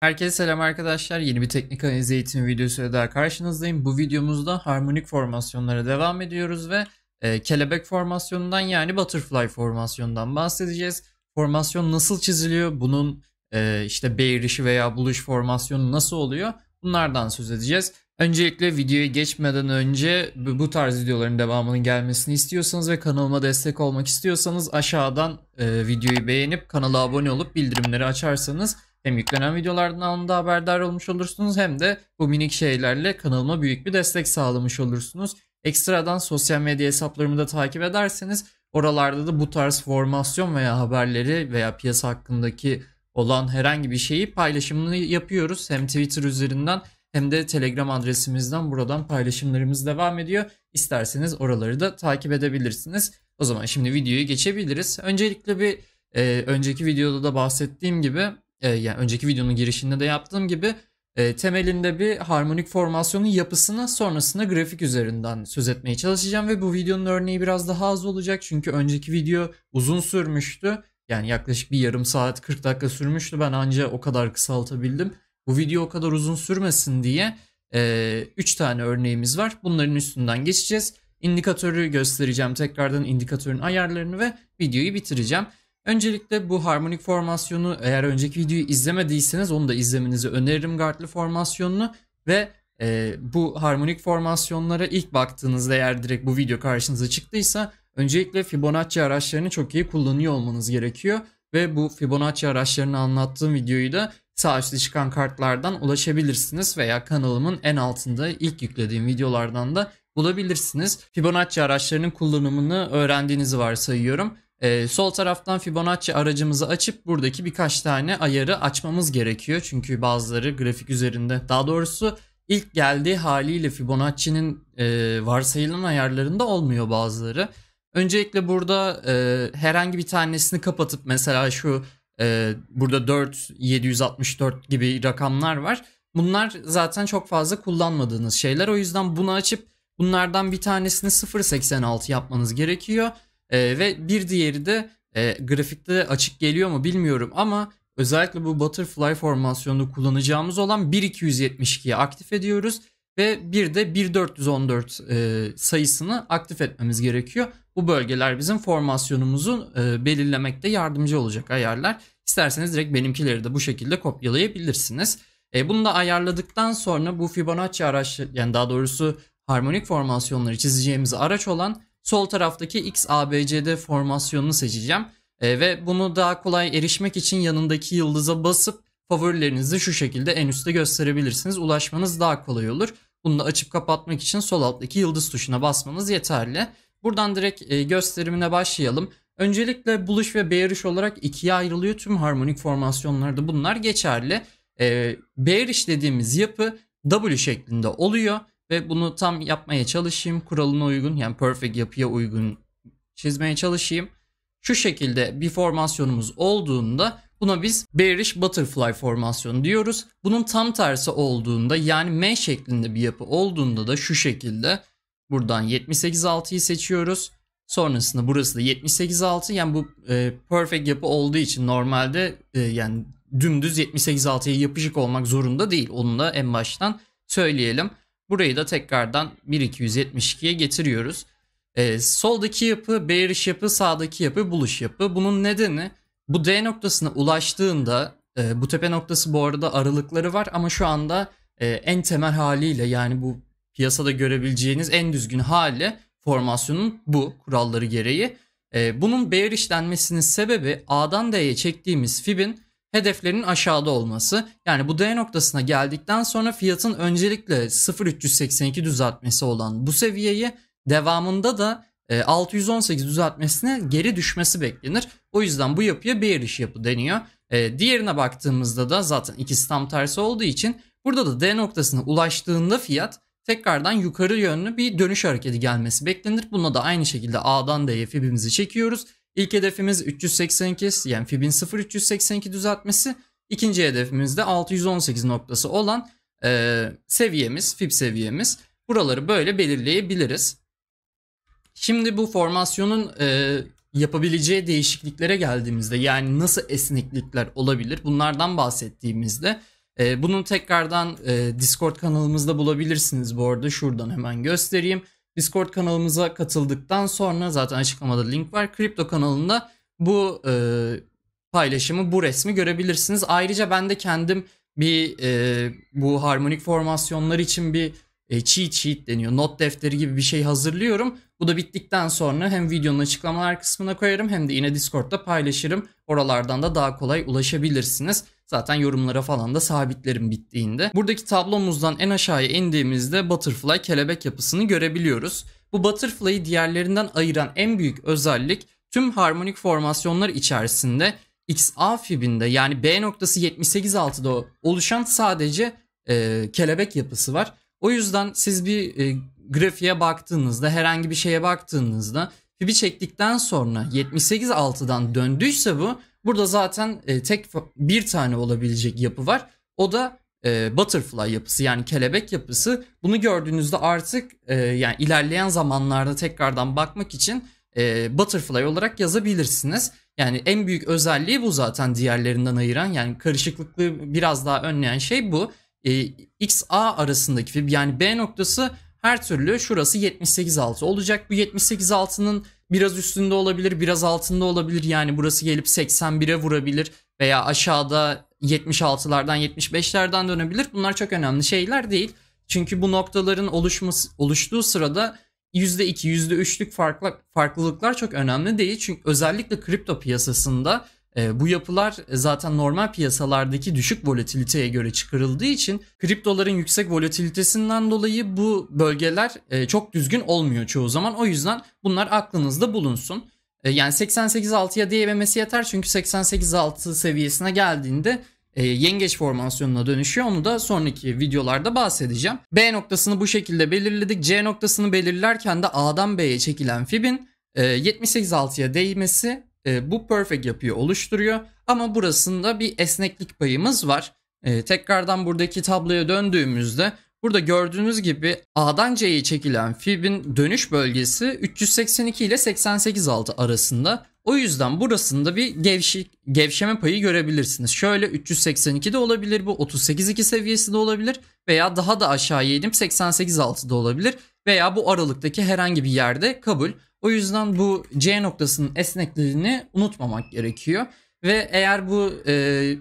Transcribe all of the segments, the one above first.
Herkese selam arkadaşlar. Yeni bir teknik analiz eğitimi videosuyla daha karşınızdayım. Bu videomuzda harmonik formasyonlara devam ediyoruz ve e, kelebek formasyonundan yani butterfly formasyonundan bahsedeceğiz. Formasyon nasıl çiziliyor? Bunun e, işte beğrişi veya buluş formasyonu nasıl oluyor? Bunlardan söz edeceğiz. Öncelikle videoya geçmeden önce bu tarz videoların devamının gelmesini istiyorsanız ve kanalıma destek olmak istiyorsanız aşağıdan e, videoyu beğenip kanala abone olup bildirimleri açarsanız hem yüklenen videolardan anında haberdar olmuş olursunuz hem de bu minik şeylerle kanalıma büyük bir destek sağlamış olursunuz. Ekstradan sosyal medya hesaplarımı da takip ederseniz oralarda da bu tarz formasyon veya haberleri veya piyasa hakkındaki olan herhangi bir şeyi paylaşımını yapıyoruz. Hem Twitter üzerinden hem de Telegram adresimizden buradan paylaşımlarımız devam ediyor. İsterseniz oraları da takip edebilirsiniz. O zaman şimdi videoyu geçebiliriz. Öncelikle bir e, önceki videoda da bahsettiğim gibi e, yani önceki videonun girişinde de yaptığım gibi e, temelinde bir harmonik formasyonun yapısını sonrasında grafik üzerinden söz etmeye çalışacağım ve bu videonun örneği biraz daha az olacak çünkü önceki video uzun sürmüştü. Yani yaklaşık bir yarım saat 40 dakika sürmüştü ben anca o kadar kısaltabildim. Bu video o kadar uzun sürmesin diye 3 e, üç tane örneğimiz var bunların üstünden geçeceğiz. İndikatörü göstereceğim tekrardan indikatörün ayarlarını ve videoyu bitireceğim. Öncelikle bu harmonik formasyonu eğer önceki videoyu izlemediyseniz onu da izlemenizi öneririm gardlı formasyonunu ve e, bu harmonik formasyonlara ilk baktığınızda eğer direkt bu video karşınıza çıktıysa öncelikle Fibonacci araçlarını çok iyi kullanıyor olmanız gerekiyor ve bu Fibonacci araçlarını anlattığım videoyu da sağ üstte çıkan kartlardan ulaşabilirsiniz veya kanalımın en altında ilk yüklediğim videolardan da bulabilirsiniz. Fibonacci araçlarının kullanımını öğrendiğinizi varsayıyorum. Ee, sol taraftan Fibonacci aracımızı açıp buradaki birkaç tane ayarı açmamız gerekiyor. Çünkü bazıları grafik üzerinde daha doğrusu ilk geldiği haliyle Fibonacci'nin e, varsayılan ayarlarında olmuyor bazıları. Öncelikle burada e, herhangi bir tanesini kapatıp mesela şu e, burada 4, 764 gibi rakamlar var. Bunlar zaten çok fazla kullanmadığınız şeyler. O yüzden bunu açıp bunlardan bir tanesini 0.86 yapmanız gerekiyor. E, ve bir diğeri de e, grafikte açık geliyor mu bilmiyorum ama özellikle bu butterfly formasyonunu kullanacağımız olan 1272'yi aktif ediyoruz ve bir de 1414 e, sayısını aktif etmemiz gerekiyor. Bu bölgeler bizim formasyonumuzu e, belirlemekte yardımcı olacak ayarlar. İsterseniz direkt benimkileri de bu şekilde kopyalayabilirsiniz. E, bunu da ayarladıktan sonra bu Fibonacci araç yani daha doğrusu harmonik formasyonları çizeceğimiz araç olan sol taraftaki XABCD formasyonunu seçeceğim. E, ve bunu daha kolay erişmek için yanındaki yıldıza basıp favorilerinizi şu şekilde en üstte gösterebilirsiniz. Ulaşmanız daha kolay olur. Bunu da açıp kapatmak için sol alttaki yıldız tuşuna basmanız yeterli. Buradan direkt e, gösterimine başlayalım. Öncelikle buluş ve bearish olarak ikiye ayrılıyor. Tüm harmonik formasyonlarda bunlar geçerli. E, bearish dediğimiz yapı W şeklinde oluyor. Ve bunu tam yapmaya çalışayım. Kuralına uygun yani perfect yapıya uygun çizmeye çalışayım. Şu şekilde bir formasyonumuz olduğunda buna biz bearish butterfly formasyonu diyoruz. Bunun tam tersi olduğunda yani M şeklinde bir yapı olduğunda da şu şekilde buradan 78.6'yı seçiyoruz. Sonrasında burası da 78.6 yani bu e, perfect yapı olduğu için normalde e, yani dümdüz 78.6'ya yapışık olmak zorunda değil. Onu da en baştan söyleyelim. Burayı da tekrardan 1272'ye getiriyoruz. E, soldaki yapı bearish yapı, sağdaki yapı buluş yapı. Bunun nedeni bu D noktasına ulaştığında e, bu tepe noktası bu arada aralıkları var ama şu anda e, en temel haliyle yani bu piyasada görebileceğiniz en düzgün hali formasyonun bu kuralları gereği. E, bunun bearishlenmesinin sebebi A'dan D'ye çektiğimiz fibin Hedeflerin aşağıda olması. Yani bu D noktasına geldikten sonra fiyatın öncelikle 0.382 düzeltmesi olan bu seviyeyi devamında da 618 e, düzeltmesine geri düşmesi beklenir. O yüzden bu yapıya bearish yapı deniyor. E, diğerine baktığımızda da zaten ikisi tam tersi olduğu için burada da D noktasına ulaştığında fiyat tekrardan yukarı yönlü bir dönüş hareketi gelmesi beklenir. Buna da aynı şekilde A'dan D'ye fibimizi çekiyoruz. İlk hedefimiz 382 yani fibin 0382 düzeltmesi. İkinci hedefimiz de 618 noktası olan e, seviyemiz, fib seviyemiz. Buraları böyle belirleyebiliriz. Şimdi bu formasyonun e, yapabileceği değişikliklere geldiğimizde yani nasıl esneklikler olabilir bunlardan bahsettiğimizde e, bunun tekrardan e, Discord kanalımızda bulabilirsiniz bu arada şuradan hemen göstereyim. Discord kanalımıza katıldıktan sonra zaten açıklamada link var. Kripto kanalında bu e, paylaşımı, bu resmi görebilirsiniz. Ayrıca ben de kendim bir e, bu harmonik formasyonlar için bir e, cheat sheet deniyor. Not defteri gibi bir şey hazırlıyorum. Bu da bittikten sonra hem videonun açıklamalar kısmına koyarım hem de yine Discord'da paylaşırım. Oralardan da daha kolay ulaşabilirsiniz. Zaten yorumlara falan da sabitlerim bittiğinde. Buradaki tablomuzdan en aşağıya indiğimizde butterfly kelebek yapısını görebiliyoruz. Bu butterfly'ı diğerlerinden ayıran en büyük özellik tüm harmonik formasyonlar içerisinde XA fibinde yani B noktası 78.6'da oluşan sadece e, kelebek yapısı var. O yüzden siz bir e, grafiğe baktığınızda herhangi bir şeye baktığınızda fibi çektikten sonra 78.6'dan döndüyse bu Burada zaten e, tek bir tane olabilecek yapı var. O da e, butterfly yapısı yani kelebek yapısı. Bunu gördüğünüzde artık e, yani ilerleyen zamanlarda tekrardan bakmak için e, butterfly olarak yazabilirsiniz. Yani en büyük özelliği bu zaten diğerlerinden ayıran yani karışıklıklı biraz daha önleyen şey bu. E, a arasındaki fib yani B noktası her türlü şurası 78.6 olacak. Bu 78.6'nın Biraz üstünde olabilir, biraz altında olabilir. Yani burası gelip 81'e vurabilir veya aşağıda 76'lardan 75'lerden dönebilir. Bunlar çok önemli şeyler değil. Çünkü bu noktaların oluşması, oluştuğu sırada %2, %3'lük farklı, farklılıklar çok önemli değil. Çünkü özellikle kripto piyasasında ee, bu yapılar zaten normal piyasalardaki düşük volatiliteye göre çıkarıldığı için kriptoların yüksek volatilitesinden dolayı bu bölgeler e, çok düzgün olmuyor çoğu zaman. O yüzden bunlar aklınızda bulunsun. E, yani 88.6'ya değmemesi yeter çünkü 88.6 seviyesine geldiğinde e, yengeç formasyonuna dönüşüyor. Onu da sonraki videolarda bahsedeceğim. B noktasını bu şekilde belirledik. C noktasını belirlerken de A'dan B'ye çekilen fibin 78.6'ya değmesi e, bu perfect yapıyı oluşturuyor. Ama burasında bir esneklik payımız var. E, tekrardan buradaki tabloya döndüğümüzde burada gördüğünüz gibi A'dan C'ye çekilen fibin dönüş bölgesi 382 ile 88 altı arasında. O yüzden burasında bir gevşik, gevşeme payı görebilirsiniz. Şöyle 382 de olabilir bu 38.2 seviyesi de olabilir veya daha da aşağıya inip 88.6 da olabilir veya bu aralıktaki herhangi bir yerde kabul. O yüzden bu C noktasının esnekliğini unutmamak gerekiyor. Ve eğer bu e,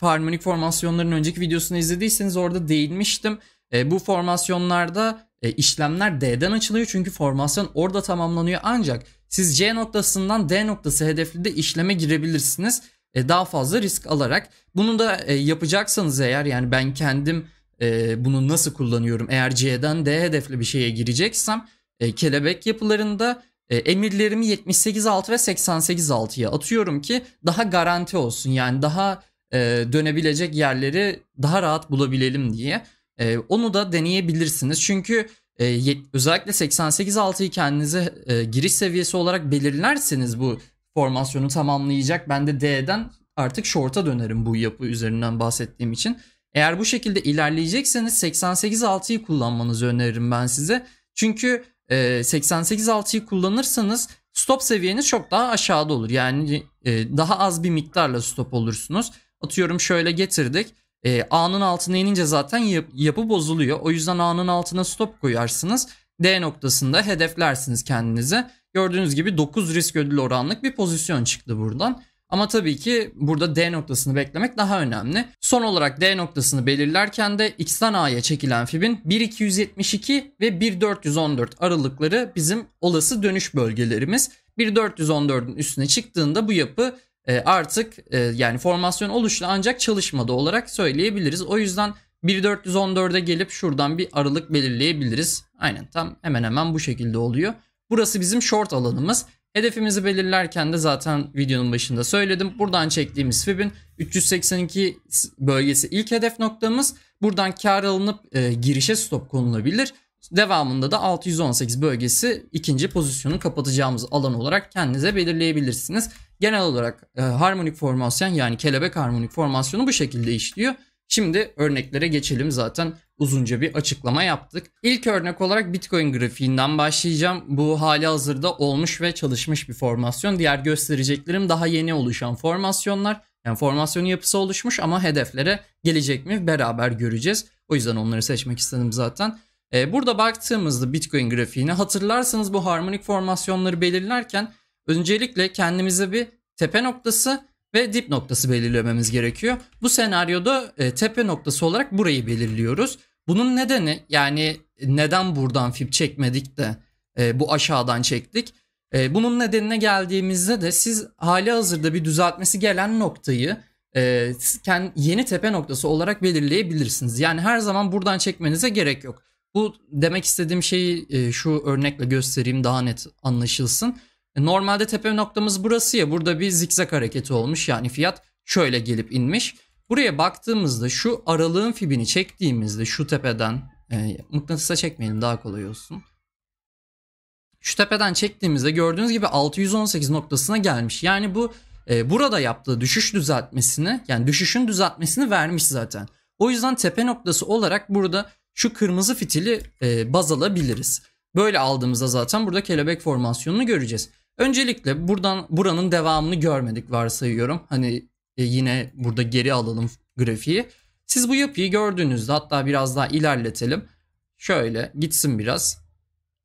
harmonik formasyonların önceki videosunu izlediyseniz orada değinmiştim. E, bu formasyonlarda e, işlemler D'den açılıyor çünkü formasyon orada tamamlanıyor ancak siz C noktasından D noktası hedefli de işleme girebilirsiniz. E, daha fazla risk alarak bunu da e, yapacaksanız eğer yani ben kendim e, bunu nasıl kullanıyorum eğer C'den D hedefli bir şeye gireceksem e, kelebek yapılarında e, emirlerimi 78.6 ve 88.6'ya atıyorum ki daha garanti olsun. Yani daha e, dönebilecek yerleri daha rahat bulabilelim diye. E, onu da deneyebilirsiniz. Çünkü e, özellikle 88.6'yı kendinize e, giriş seviyesi olarak belirlerseniz bu formasyonu tamamlayacak. Ben de D'den artık short'a dönerim bu yapı üzerinden bahsettiğim için. Eğer bu şekilde ilerleyecekseniz 88.6'yı kullanmanızı öneririm ben size. Çünkü 88.6'yı ee, kullanırsanız stop seviyeniz çok daha aşağıda olur. Yani e, daha az bir miktarla stop olursunuz. Atıyorum şöyle getirdik. E, A'nın altına inince zaten yapı bozuluyor. O yüzden A'nın altına stop koyarsınız. D noktasında hedeflersiniz kendinize. Gördüğünüz gibi 9 risk ödül oranlık bir pozisyon çıktı buradan. Ama tabii ki burada D noktasını beklemek daha önemli. Son olarak D noktasını belirlerken de X'den A'ya çekilen fibin 1272 ve 1414 aralıkları bizim olası dönüş bölgelerimiz. 1414'ün üstüne çıktığında bu yapı e, artık e, yani formasyon oluşla ancak çalışmadı olarak söyleyebiliriz. O yüzden 1414'e gelip şuradan bir aralık belirleyebiliriz. Aynen tam hemen hemen bu şekilde oluyor. Burası bizim short alanımız. Hedefimizi belirlerken de zaten videonun başında söyledim. Buradan çektiğimiz FIB'in 382 bölgesi ilk hedef noktamız. Buradan kar alınıp e, girişe stop konulabilir. Devamında da 618 bölgesi ikinci pozisyonu kapatacağımız alan olarak kendinize belirleyebilirsiniz. Genel olarak e, harmonik formasyon yani kelebek harmonik formasyonu bu şekilde işliyor. Şimdi örneklere geçelim zaten uzunca bir açıklama yaptık. İlk örnek olarak Bitcoin grafiğinden başlayacağım. Bu hali hazırda olmuş ve çalışmış bir formasyon. Diğer göstereceklerim daha yeni oluşan formasyonlar. Yani formasyon yapısı oluşmuş ama hedeflere gelecek mi beraber göreceğiz. O yüzden onları seçmek istedim zaten. Ee, burada baktığımızda Bitcoin grafiğine hatırlarsanız bu harmonik formasyonları belirlerken öncelikle kendimize bir tepe noktası ve dip noktası belirlememiz gerekiyor. Bu senaryoda e, tepe noktası olarak burayı belirliyoruz. Bunun nedeni yani neden buradan fib çekmedik de e, bu aşağıdan çektik. E, bunun nedenine geldiğimizde de siz hali hazırda bir düzeltmesi gelen noktayı e, yeni tepe noktası olarak belirleyebilirsiniz. Yani her zaman buradan çekmenize gerek yok. Bu demek istediğim şeyi e, şu örnekle göstereyim daha net anlaşılsın. E, normalde tepe noktamız burası ya burada bir zikzak hareketi olmuş yani fiyat şöyle gelip inmiş. Buraya baktığımızda şu aralığın fibini çektiğimizde şu tepeden e, mıknatısa çekmeyelim daha kolay olsun. Şu tepeden çektiğimizde gördüğünüz gibi 618 noktasına gelmiş. Yani bu e, burada yaptığı düşüş düzeltmesini yani düşüşün düzeltmesini vermiş zaten. O yüzden tepe noktası olarak burada şu kırmızı fitili e, baz alabiliriz. Böyle aldığımızda zaten burada kelebek formasyonunu göreceğiz. Öncelikle buradan buranın devamını görmedik varsayıyorum. Hani e, yine burada geri alalım grafiği. Siz bu yapıyı gördüğünüzde hatta biraz daha ilerletelim. Şöyle gitsin biraz.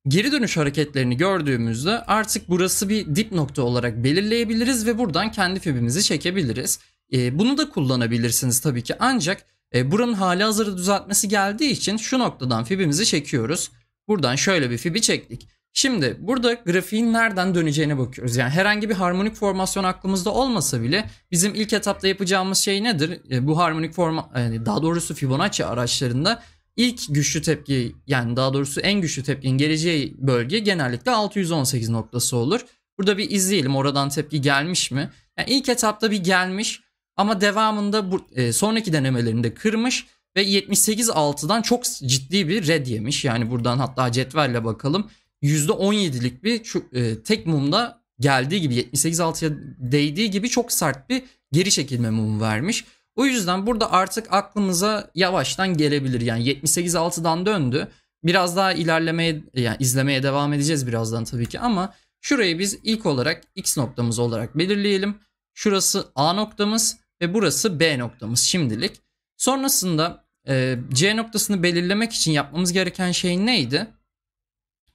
Geri dönüş hareketlerini gördüğümüzde artık burası bir dip nokta olarak belirleyebiliriz ve buradan kendi fibimizi çekebiliriz. E, bunu da kullanabilirsiniz tabii ki ancak e, buranın hali hazırda düzeltmesi geldiği için şu noktadan fibimizi çekiyoruz. Buradan şöyle bir fibi çektik. Şimdi burada grafiğin nereden döneceğine bakıyoruz. Yani herhangi bir harmonik formasyon aklımızda olmasa bile bizim ilk etapta yapacağımız şey nedir? E, bu harmonik forma e, daha doğrusu Fibonacci araçlarında ilk güçlü tepki yani daha doğrusu en güçlü tepkinin geleceği bölge genellikle 618 noktası olur. Burada bir izleyelim oradan tepki gelmiş mi? Yani ilk etapta bir gelmiş ama devamında bu, e, sonraki denemelerinde kırmış ve 78.6'dan çok ciddi bir red yemiş. Yani buradan hatta cetvelle bakalım. %17'lik bir e, tek mumda geldiği gibi 78.6'ya değdiği gibi çok sert bir geri çekilme mumu vermiş. O yüzden burada artık aklımıza yavaştan gelebilir. Yani 78.6'dan döndü. Biraz daha ilerlemeye yani izlemeye devam edeceğiz birazdan tabii ki ama şurayı biz ilk olarak X noktamız olarak belirleyelim. Şurası A noktamız ve burası B noktamız şimdilik. Sonrasında e, C noktasını belirlemek için yapmamız gereken şey neydi?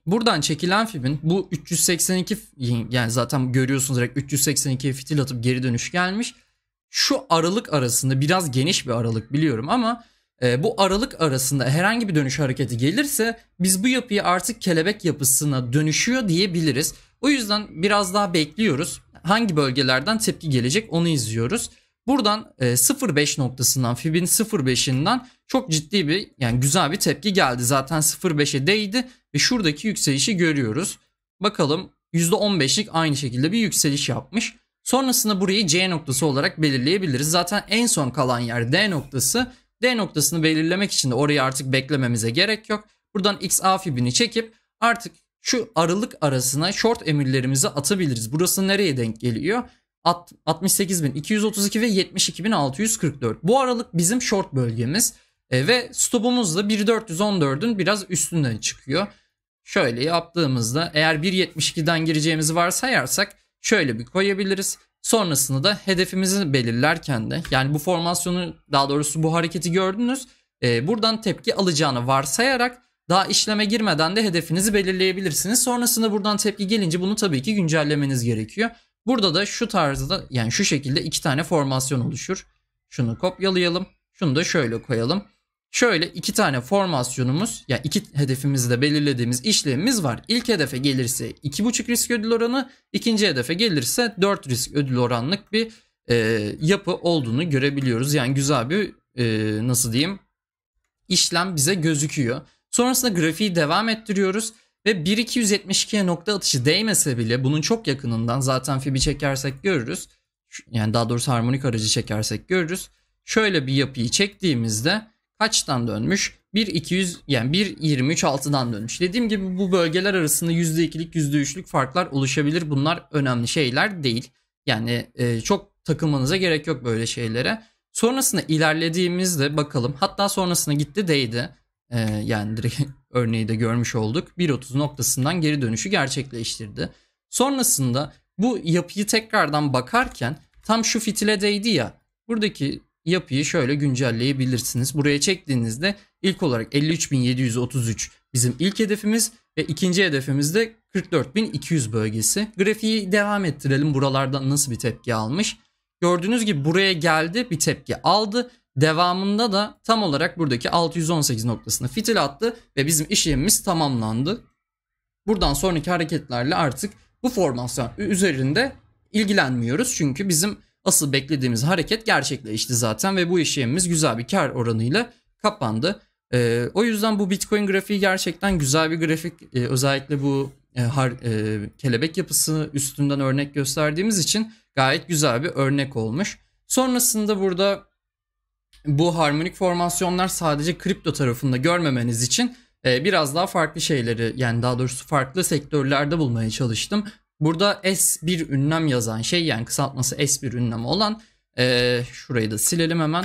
Buradan çekilen filmin bu 382 yani zaten görüyorsunuz direkt 382'ye fitil atıp geri dönüş gelmiş. Şu aralık arasında biraz geniş bir aralık biliyorum ama e, bu aralık arasında herhangi bir dönüş hareketi gelirse biz bu yapıyı artık kelebek yapısına dönüşüyor diyebiliriz. O yüzden biraz daha bekliyoruz. Hangi bölgelerden tepki gelecek onu izliyoruz. Buradan e, 05 noktasından Fib'in 05'inden çok ciddi bir yani güzel bir tepki geldi. Zaten 05'e değdi ve şuradaki yükselişi görüyoruz. Bakalım %15'lik aynı şekilde bir yükseliş yapmış. Sonrasında burayı C noktası olarak belirleyebiliriz. Zaten en son kalan yer D noktası. D noktasını belirlemek için de orayı artık beklememize gerek yok. Buradan XA fibini çekip artık şu aralık arasına short emirlerimizi atabiliriz. Burası nereye denk geliyor? 68.232 ve 72.644. Bu aralık bizim short bölgemiz. E, ve stopumuz da 1.414'ün biraz üstünden çıkıyor. Şöyle yaptığımızda eğer 1.72'den gireceğimizi varsayarsak şöyle bir koyabiliriz. Sonrasında da hedefimizi belirlerken de yani bu formasyonu daha doğrusu bu hareketi gördünüz. E, buradan tepki alacağını varsayarak daha işleme girmeden de hedefinizi belirleyebilirsiniz. Sonrasında buradan tepki gelince bunu tabii ki güncellemeniz gerekiyor. Burada da şu tarzda yani şu şekilde iki tane formasyon oluşur. Şunu kopyalayalım. Şunu da şöyle koyalım. Şöyle iki tane formasyonumuz ya yani iki hedefimizde belirlediğimiz işlemimiz var. İlk hedefe gelirse 2.5 risk ödül oranı, ikinci hedefe gelirse 4 risk ödül oranlık bir e, yapı olduğunu görebiliyoruz. Yani güzel bir e, nasıl diyeyim işlem bize gözüküyor. Sonrasında grafiği devam ettiriyoruz ve 1.272'ye nokta atışı değmese bile bunun çok yakınından zaten fibi çekersek görürüz. Yani daha doğrusu harmonik aracı çekersek görürüz. Şöyle bir yapıyı çektiğimizde kaçtan dönmüş? 200 yani 1.23.6'dan dönmüş. Dediğim gibi bu bölgeler arasında %2'lik %3'lük farklar oluşabilir. Bunlar önemli şeyler değil. Yani e, çok takılmanıza gerek yok böyle şeylere. Sonrasında ilerlediğimizde bakalım. Hatta sonrasına gitti değdi. E, yani direkt örneği de görmüş olduk. 1.30 noktasından geri dönüşü gerçekleştirdi. Sonrasında bu yapıyı tekrardan bakarken tam şu fitile değdi ya. Buradaki yapıyı şöyle güncelleyebilirsiniz. Buraya çektiğinizde ilk olarak 53.733 bizim ilk hedefimiz ve ikinci hedefimiz de 44.200 bölgesi. Grafiği devam ettirelim buralarda nasıl bir tepki almış. Gördüğünüz gibi buraya geldi bir tepki aldı. Devamında da tam olarak buradaki 618 noktasını fitil attı ve bizim işlemimiz tamamlandı. Buradan sonraki hareketlerle artık bu formasyon üzerinde ilgilenmiyoruz. Çünkü bizim asıl beklediğimiz hareket gerçekleşti zaten ve bu işlemimiz güzel bir kar oranıyla kapandı. E, o yüzden bu Bitcoin grafiği gerçekten güzel bir grafik. E, özellikle bu e, har, e, kelebek yapısı üstünden örnek gösterdiğimiz için gayet güzel bir örnek olmuş. Sonrasında burada bu harmonik formasyonlar sadece kripto tarafında görmemeniz için e, biraz daha farklı şeyleri yani daha doğrusu farklı sektörlerde bulmaya çalıştım. Burada S1 ünlem yazan şey yani kısaltması S1 ünlem olan e, şurayı da silelim hemen.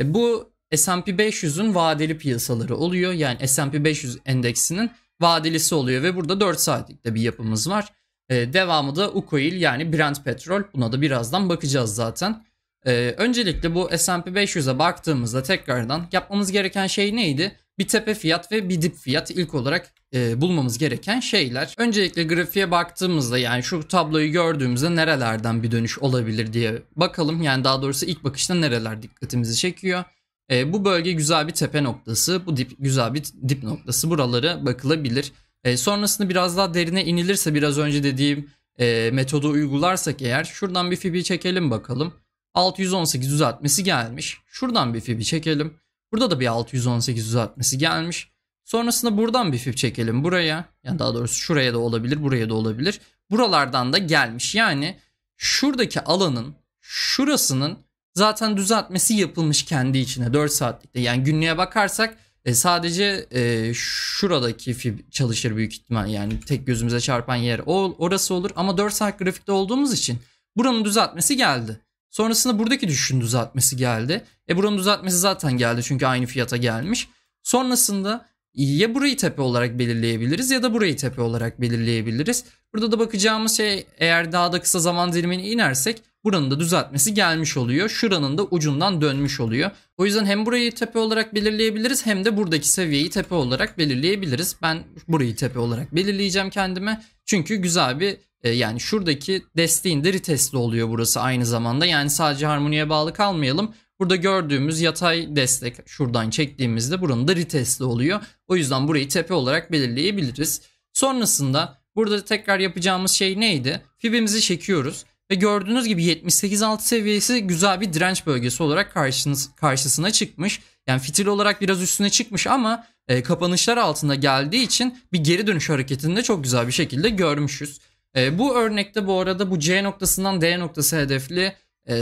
E, bu S&P 500'ün vadeli piyasaları oluyor. Yani S&P 500 endeksinin vadelisi oluyor ve burada 4 saatlikte bir yapımız var. E, devamı da UKOİL yani Brent Petrol. Buna da birazdan bakacağız zaten. E, öncelikle bu S&P 500'e baktığımızda tekrardan yapmamız gereken şey neydi? bir tepe fiyat ve bir dip fiyat ilk olarak e, bulmamız gereken şeyler. Öncelikle grafiğe baktığımızda yani şu tabloyu gördüğümüzde nerelerden bir dönüş olabilir diye bakalım. Yani daha doğrusu ilk bakışta nereler dikkatimizi çekiyor. E, bu bölge güzel bir tepe noktası, bu dip güzel bir dip noktası. Buralara bakılabilir. E, sonrasında biraz daha derine inilirse biraz önce dediğim e, metodu uygularsak eğer şuradan bir fibi çekelim bakalım. 618 düzeltmesi gelmiş. Şuradan bir fibi çekelim. Burada da bir 618 düzeltmesi gelmiş. Sonrasında buradan bir fib çekelim buraya. Yani daha doğrusu şuraya da olabilir, buraya da olabilir. Buralardan da gelmiş. Yani şuradaki alanın şurasının zaten düzeltmesi yapılmış kendi içine 4 saatlikte. Yani günlüğe bakarsak e, sadece e, şuradaki fib çalışır büyük ihtimal. Yani tek gözümüze çarpan yer o, orası olur. Ama 4 saat grafikte olduğumuz için buranın düzeltmesi geldi. Sonrasında buradaki düşüşün düzeltmesi geldi. E buranın düzeltmesi zaten geldi çünkü aynı fiyata gelmiş. Sonrasında ya burayı tepe olarak belirleyebiliriz ya da burayı tepe olarak belirleyebiliriz. Burada da bakacağımız şey eğer daha da kısa zaman dilimine inersek buranın da düzeltmesi gelmiş oluyor. Şuranın da ucundan dönmüş oluyor. O yüzden hem burayı tepe olarak belirleyebiliriz hem de buradaki seviyeyi tepe olarak belirleyebiliriz. Ben burayı tepe olarak belirleyeceğim kendime. Çünkü güzel bir e, yani şuradaki desteğin de retestli oluyor burası aynı zamanda. Yani sadece harmoniye bağlı kalmayalım. Burada gördüğümüz yatay destek şuradan çektiğimizde buranın da retestli oluyor. O yüzden burayı tepe olarak belirleyebiliriz. Sonrasında burada tekrar yapacağımız şey neydi? Fibimizi çekiyoruz. Ve gördüğünüz gibi 78.6 seviyesi güzel bir direnç bölgesi olarak karşınız, karşısına çıkmış. Yani fitil olarak biraz üstüne çıkmış ama e, kapanışlar altında geldiği için bir geri dönüş hareketini de çok güzel bir şekilde görmüşüz. E, bu örnekte bu arada bu C noktasından D noktası hedefli e,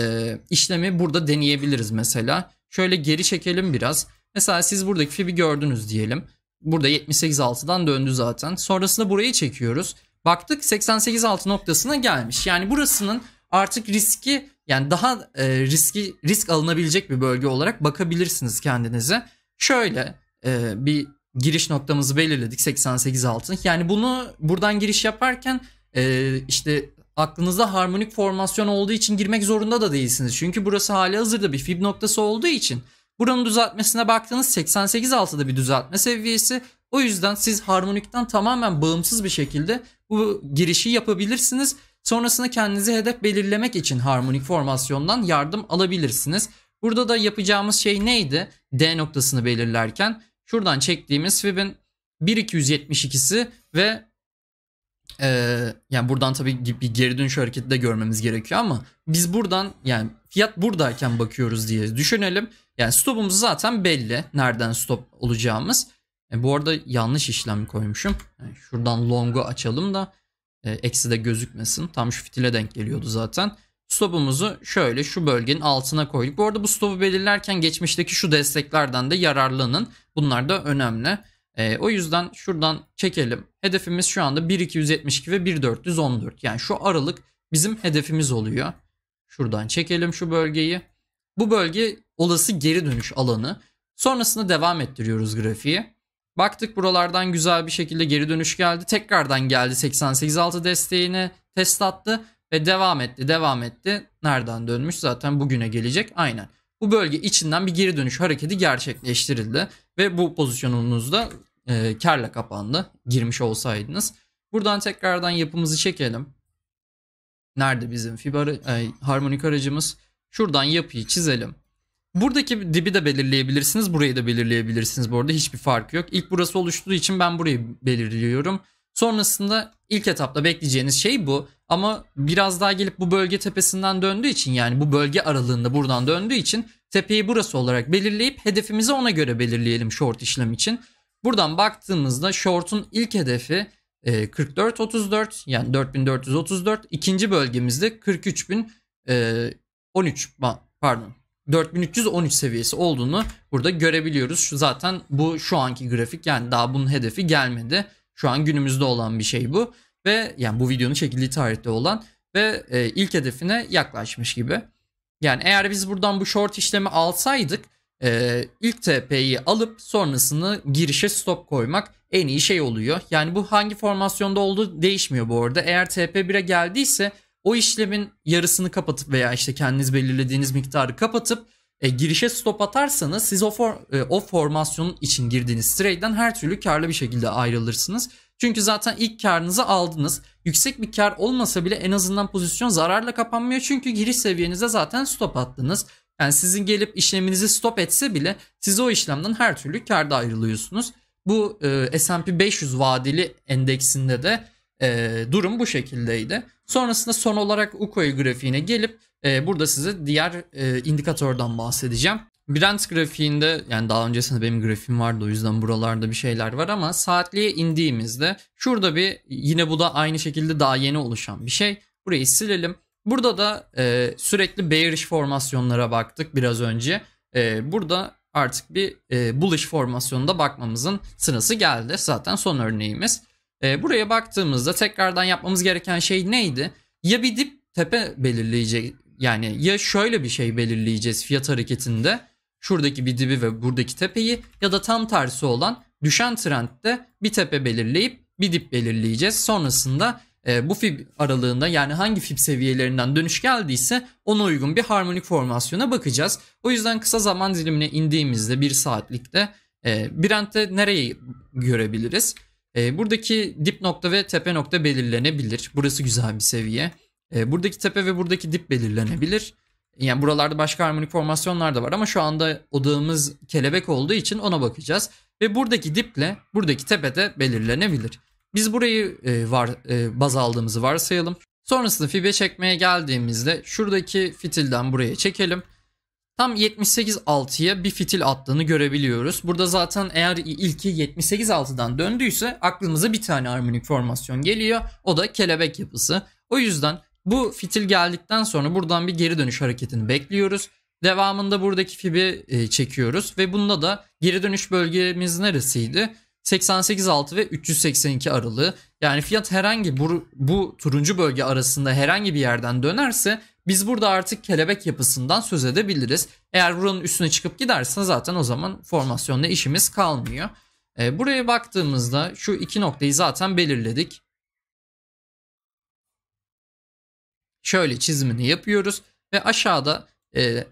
işlemi burada deneyebiliriz mesela. Şöyle geri çekelim biraz. Mesela siz buradaki fibi gördünüz diyelim. Burada 78.6'dan döndü zaten. Sonrasında burayı çekiyoruz. Baktık 88.6 noktasına gelmiş. Yani burasının artık riski yani daha e, riski risk alınabilecek bir bölge olarak bakabilirsiniz kendinize. Şöyle e, bir giriş noktamızı belirledik 88.6. Yani bunu buradan giriş yaparken e, işte aklınızda harmonik formasyon olduğu için girmek zorunda da değilsiniz. Çünkü burası hali hazırda bir fib noktası olduğu için buranın düzeltmesine baktığınız 88 altıda bir düzeltme seviyesi o yüzden siz harmonikten tamamen bağımsız bir şekilde bu girişi yapabilirsiniz. Sonrasında kendinize hedef belirlemek için harmonik formasyondan yardım alabilirsiniz. Burada da yapacağımız şey neydi? D noktasını belirlerken şuradan çektiğimiz Fib'in 1272'si ve e, yani buradan tabii bir geri dönüş hareketi de görmemiz gerekiyor ama biz buradan yani fiyat buradayken bakıyoruz diye düşünelim. Yani stopumuz zaten belli nereden stop olacağımız. E, bu arada yanlış işlem koymuşum. Yani e, şuradan long'u açalım da e, eksi de gözükmesin. Tam şu fitile denk geliyordu zaten. Stopumuzu şöyle şu bölgenin altına koyduk. Bu arada bu stopu belirlerken geçmişteki şu desteklerden de yararlanın. Bunlar da önemli. E, o yüzden şuradan çekelim. Hedefimiz şu anda 1272 ve 1414. Yani şu aralık bizim hedefimiz oluyor. Şuradan çekelim şu bölgeyi. Bu bölge olası geri dönüş alanı. Sonrasında devam ettiriyoruz grafiği. Baktık buralardan güzel bir şekilde geri dönüş geldi. Tekrardan geldi 88.6 desteğine test attı ve devam etti devam etti. Nereden dönmüş zaten bugüne gelecek aynen. Bu bölge içinden bir geri dönüş hareketi gerçekleştirildi ve bu pozisyonunuzda e, karla kapandı girmiş olsaydınız. Buradan tekrardan yapımızı çekelim. Nerede bizim fiber e, harmonik aracımız? Şuradan yapıyı çizelim. Buradaki dibi de belirleyebilirsiniz. Burayı da belirleyebilirsiniz bu arada. Hiçbir farkı yok. İlk burası oluştuğu için ben burayı belirliyorum. Sonrasında ilk etapta bekleyeceğiniz şey bu. Ama biraz daha gelip bu bölge tepesinden döndüğü için yani bu bölge aralığında buradan döndüğü için tepeyi burası olarak belirleyip hedefimizi ona göre belirleyelim short işlem için. Buradan baktığımızda short'un ilk hedefi 4434 e, yani 4434 ikinci bölgemizde 43.013 e, pardon 4313 seviyesi olduğunu burada görebiliyoruz. zaten bu şu anki grafik yani daha bunun hedefi gelmedi. Şu an günümüzde olan bir şey bu ve yani bu videonun çekildiği tarihte olan ve e, ilk hedefine yaklaşmış gibi. Yani eğer biz buradan bu short işlemi alsaydık e, ilk TP'yi alıp sonrasını girişe stop koymak en iyi şey oluyor. Yani bu hangi formasyonda olduğu değişmiyor bu arada. Eğer TP 1'e geldiyse o işlemin yarısını kapatıp veya işte kendiniz belirlediğiniz miktarı kapatıp e, girişe stop atarsanız siz o, for, e, o formasyonun için girdiğiniz trade'den her türlü karlı bir şekilde ayrılırsınız. Çünkü zaten ilk karınızı aldınız. Yüksek bir kar olmasa bile en azından pozisyon zararla kapanmıyor. Çünkü giriş seviyenize zaten stop attınız. Yani sizin gelip işleminizi stop etse bile siz o işlemden her türlü karda ayrılıyorsunuz. Bu e, S&P 500 vadeli endeksinde de e, durum bu şekildeydi. Sonrasında son olarak UCOY grafiğine gelip e, burada size diğer e, indikatörden bahsedeceğim. Brent grafiğinde yani daha öncesinde benim grafiğim vardı o yüzden buralarda bir şeyler var ama saatliğe indiğimizde şurada bir yine bu da aynı şekilde daha yeni oluşan bir şey. Burayı silelim. Burada da e, sürekli bearish formasyonlara baktık biraz önce. E, burada artık bir e, bullish formasyonda bakmamızın sırası geldi. Zaten son örneğimiz. E, buraya baktığımızda tekrardan yapmamız gereken şey neydi? Ya bir dip tepe belirleyecek yani ya şöyle bir şey belirleyeceğiz fiyat hareketinde şuradaki bir dibi ve buradaki tepeyi ya da tam tersi olan düşen trendde bir tepe belirleyip bir dip belirleyeceğiz. Sonrasında e, bu fib aralığında yani hangi fib seviyelerinden dönüş geldiyse ona uygun bir harmonik formasyona bakacağız. O yüzden kısa zaman dilimine indiğimizde bir saatlikte e, Brent'te nereyi görebiliriz? E, buradaki dip nokta ve tepe nokta belirlenebilir. Burası güzel bir seviye. E, buradaki tepe ve buradaki dip belirlenebilir. Yani buralarda başka harmonik formasyonlar da var ama şu anda odağımız kelebek olduğu için ona bakacağız. Ve buradaki diple buradaki tepe de belirlenebilir. Biz burayı e, var e, baz aldığımızı varsayalım. Sonrasında fibe çekmeye geldiğimizde şuradaki fitilden buraya çekelim. Tam 78.6'ya bir fitil attığını görebiliyoruz. Burada zaten eğer ilki 78.6'dan döndüyse aklımıza bir tane harmonik formasyon geliyor. O da kelebek yapısı. O yüzden bu fitil geldikten sonra buradan bir geri dönüş hareketini bekliyoruz. Devamında buradaki fibi e, çekiyoruz ve bunda da geri dönüş bölgemiz neresiydi? 88.6 ve 382 aralığı. Yani fiyat herhangi bu, bu turuncu bölge arasında herhangi bir yerden dönerse biz burada artık kelebek yapısından söz edebiliriz. Eğer buranın üstüne çıkıp gidersen zaten o zaman formasyonla işimiz kalmıyor. E, buraya baktığımızda şu iki noktayı zaten belirledik. Şöyle çizimini yapıyoruz ve aşağıda e,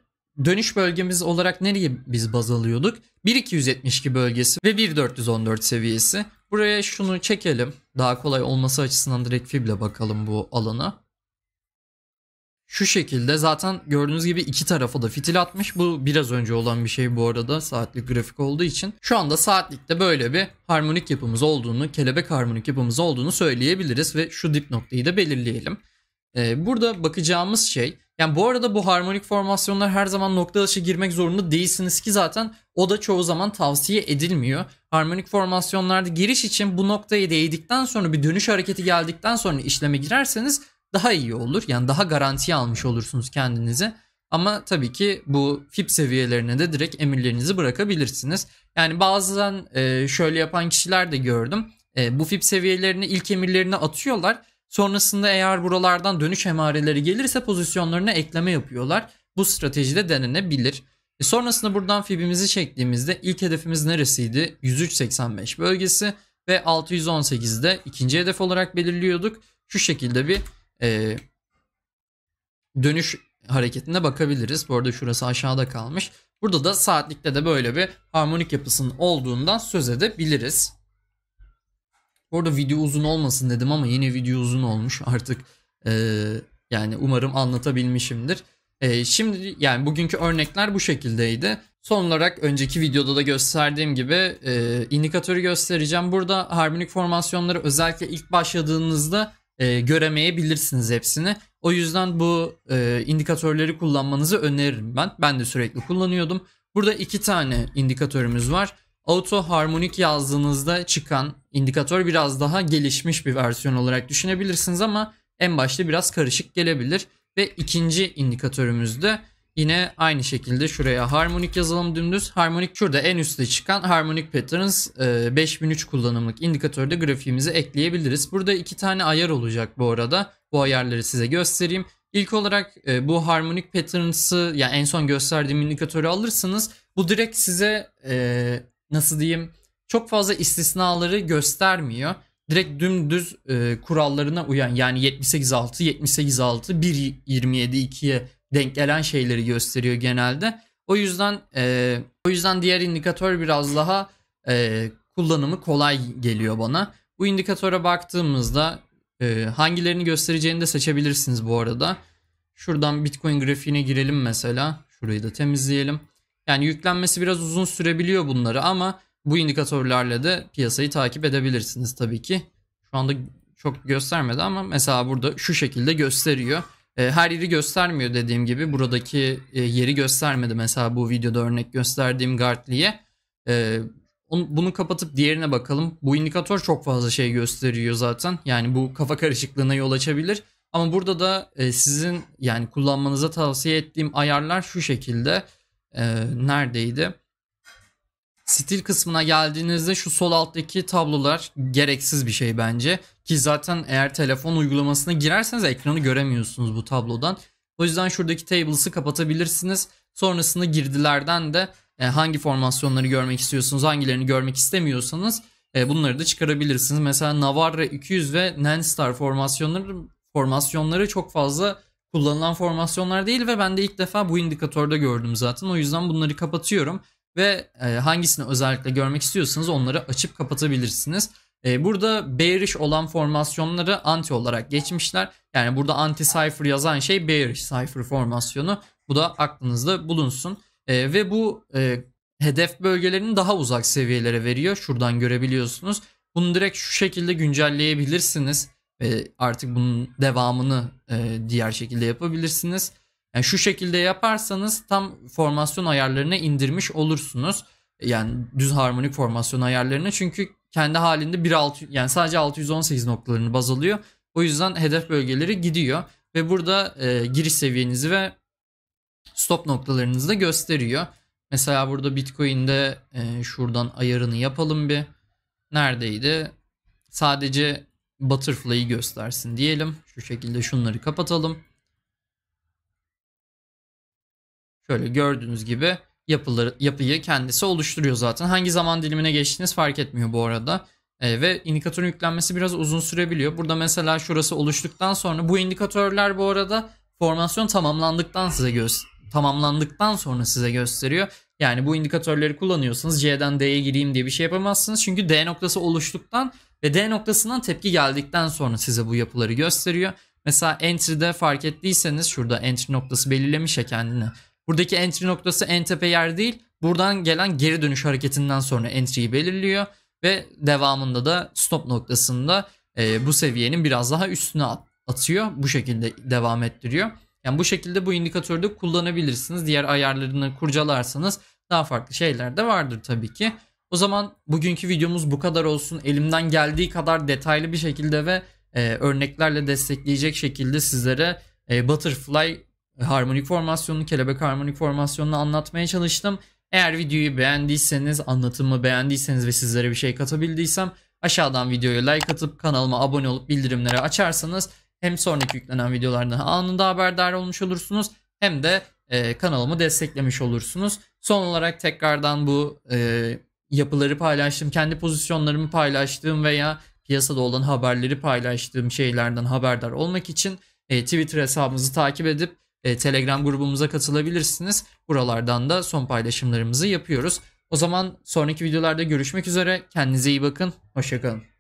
dönüş bölgemiz olarak nereye biz baz alıyorduk? 1272 bölgesi ve 1414 seviyesi. Buraya şunu çekelim. Daha kolay olması açısından direkt fible bakalım bu alana. Şu şekilde zaten gördüğünüz gibi iki tarafa da fitil atmış. Bu biraz önce olan bir şey bu arada saatlik grafik olduğu için. Şu anda saatlikte böyle bir harmonik yapımız olduğunu, kelebek harmonik yapımız olduğunu söyleyebiliriz ve şu dip noktayı da belirleyelim. Ee, burada bakacağımız şey yani bu arada bu harmonik formasyonlar her zaman nokta atışı girmek zorunda değilsiniz ki zaten o da çoğu zaman tavsiye edilmiyor. Harmonik formasyonlarda giriş için bu noktayı değdikten sonra bir dönüş hareketi geldikten sonra işleme girerseniz daha iyi olur. Yani daha garantiye almış olursunuz kendinize. Ama tabii ki bu FIP seviyelerine de direkt emirlerinizi bırakabilirsiniz. Yani bazen e, şöyle yapan kişiler de gördüm. E, bu FIP seviyelerini ilk emirlerine atıyorlar. Sonrasında eğer buralardan dönüş emareleri gelirse pozisyonlarına ekleme yapıyorlar. Bu stratejide denenebilir. E sonrasında buradan fibimizi çektiğimizde ilk hedefimiz neresiydi? 103.85 bölgesi ve 618'de ikinci hedef olarak belirliyorduk. Şu şekilde bir e, dönüş hareketine bakabiliriz. Bu arada şurası aşağıda kalmış. Burada da saatlikte de böyle bir harmonik yapısının olduğundan söz edebiliriz. Bu arada video uzun olmasın dedim ama yine video uzun olmuş artık. E, yani umarım anlatabilmişimdir. E, şimdi yani bugünkü örnekler bu şekildeydi. Son olarak önceki videoda da gösterdiğim gibi e, indikatörü göstereceğim. Burada harmonik formasyonları özellikle ilk başladığınızda e, göremeyebilirsiniz hepsini. O yüzden bu e, indikatörleri kullanmanızı öneririm ben. Ben de sürekli kullanıyordum. Burada iki tane indikatörümüz var. Auto harmonik yazdığınızda çıkan indikatör biraz daha gelişmiş bir versiyon olarak düşünebilirsiniz ama en başta biraz karışık gelebilir. Ve ikinci indikatörümüz de Yine aynı şekilde şuraya harmonik yazalım dümdüz. Harmonik şurada en üstte çıkan harmonik Patterns 5003 e, kullanımlık indikatörde grafiğimizi ekleyebiliriz. Burada iki tane ayar olacak bu arada. Bu ayarları size göstereyim. İlk olarak e, bu harmonik Patterns'ı yani en son gösterdiğim indikatörü alırsınız. Bu direkt size e, nasıl diyeyim çok fazla istisnaları göstermiyor. Direkt dümdüz kurallarına uyan yani 78.6, 78.6, 1272'ye denk gelen şeyleri gösteriyor genelde. O yüzden e, o yüzden diğer indikatör biraz daha e, kullanımı kolay geliyor bana. Bu indikatöre baktığımızda e, hangilerini göstereceğini de seçebilirsiniz bu arada. Şuradan Bitcoin grafiğine girelim mesela. Şurayı da temizleyelim. Yani yüklenmesi biraz uzun sürebiliyor bunları ama bu indikatörlerle de piyasayı takip edebilirsiniz tabii ki. Şu anda çok göstermedi ama mesela burada şu şekilde gösteriyor. E, her yeri göstermiyor dediğim gibi. Buradaki e, yeri göstermedi mesela bu videoda örnek gösterdiğim Gartley'e. E, bunu kapatıp diğerine bakalım. Bu indikatör çok fazla şey gösteriyor zaten. Yani bu kafa karışıklığına yol açabilir. Ama burada da sizin yani kullanmanıza tavsiye ettiğim ayarlar şu şekilde. Neredeydi? Stil kısmına geldiğinizde şu sol alttaki tablolar gereksiz bir şey bence. Ki zaten eğer telefon uygulamasına girerseniz ekranı göremiyorsunuz bu tablodan. O yüzden şuradaki tables'ı kapatabilirsiniz. Sonrasında girdilerden de e, hangi formasyonları görmek istiyorsunuz, hangilerini görmek istemiyorsanız e, bunları da çıkarabilirsiniz. Mesela Navarra 200 ve Nanstar formasyonları formasyonları çok fazla kullanılan formasyonlar değil ve ben de ilk defa bu indikatörde gördüm zaten. O yüzden bunları kapatıyorum ve e, hangisini özellikle görmek istiyorsanız onları açıp kapatabilirsiniz. E, burada bearish olan formasyonları anti olarak geçmişler. Yani burada anti cipher yazan şey bearish cipher formasyonu. Bu da aklınızda bulunsun. E, ve bu hedef bölgelerini daha uzak seviyelere veriyor. Şuradan görebiliyorsunuz. Bunu direkt şu şekilde güncelleyebilirsiniz. Ve artık bunun devamını diğer şekilde yapabilirsiniz. Yani şu şekilde yaparsanız tam formasyon ayarlarını indirmiş olursunuz. Yani düz harmonik formasyon ayarlarını çünkü kendi halinde 1.6 yani sadece 618 noktalarını baz alıyor. O yüzden hedef bölgeleri gidiyor ve burada e, giriş seviyenizi ve stop noktalarınızı da gösteriyor. Mesela burada Bitcoin'de e, şuradan ayarını yapalım bir. Neredeydi? Sadece butterfly'ı göstersin diyelim. Şu şekilde şunları kapatalım. Şöyle gördüğünüz gibi yapıları, yapıyı kendisi oluşturuyor zaten. Hangi zaman dilimine geçtiğiniz fark etmiyor bu arada. E, ve indikatörün yüklenmesi biraz uzun sürebiliyor. Burada mesela şurası oluştuktan sonra bu indikatörler bu arada formasyon tamamlandıktan size göz tamamlandıktan sonra size gösteriyor. Yani bu indikatörleri kullanıyorsanız C'den D'ye gireyim diye bir şey yapamazsınız. Çünkü D noktası oluştuktan ve D noktasından tepki geldikten sonra size bu yapıları gösteriyor. Mesela entry'de fark ettiyseniz şurada entry noktası belirlemiş ya kendini. Buradaki entry noktası en tepe yer değil. Buradan gelen geri dönüş hareketinden sonra entry'yi belirliyor ve devamında da stop noktasında e, bu seviyenin biraz daha üstüne atıyor. Bu şekilde devam ettiriyor. Yani bu şekilde bu indikatörü de kullanabilirsiniz. Diğer ayarlarını kurcalarsanız daha farklı şeyler de vardır tabii ki. O zaman bugünkü videomuz bu kadar olsun. Elimden geldiği kadar detaylı bir şekilde ve e, örneklerle destekleyecek şekilde sizlere e, Butterfly harmonik formasyonunu, kelebek harmonik formasyonunu anlatmaya çalıştım. Eğer videoyu beğendiyseniz, anlatımı beğendiyseniz ve sizlere bir şey katabildiysem aşağıdan videoya like atıp kanalıma abone olup bildirimleri açarsanız hem sonraki yüklenen videolardan anında haberdar olmuş olursunuz hem de e, kanalımı desteklemiş olursunuz. Son olarak tekrardan bu e, yapıları paylaştım, kendi pozisyonlarımı paylaştığım veya piyasada olan haberleri paylaştığım şeylerden haberdar olmak için e, Twitter hesabımızı takip edip e, Telegram grubumuza katılabilirsiniz. Buralardan da son paylaşımlarımızı yapıyoruz. O zaman sonraki videolarda görüşmek üzere. Kendinize iyi bakın. Hoşçakalın.